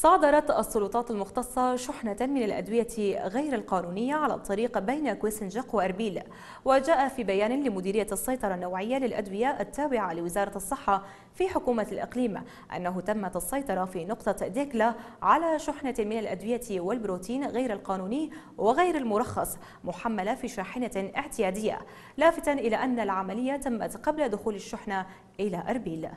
صادرت السلطات المختصة شحنة من الأدوية غير القانونية على الطريق بين كويسنجق وأربيل وجاء في بيان لمديرية السيطرة النوعية للأدوية التابعة لوزارة الصحة في حكومة الإقليم أنه تمت السيطرة في نقطة ديكلا على شحنة من الأدوية والبروتين غير القانوني وغير المرخص محملة في شاحنة اعتيادية لافتا إلى أن العملية تمت قبل دخول الشحنة إلى أربيل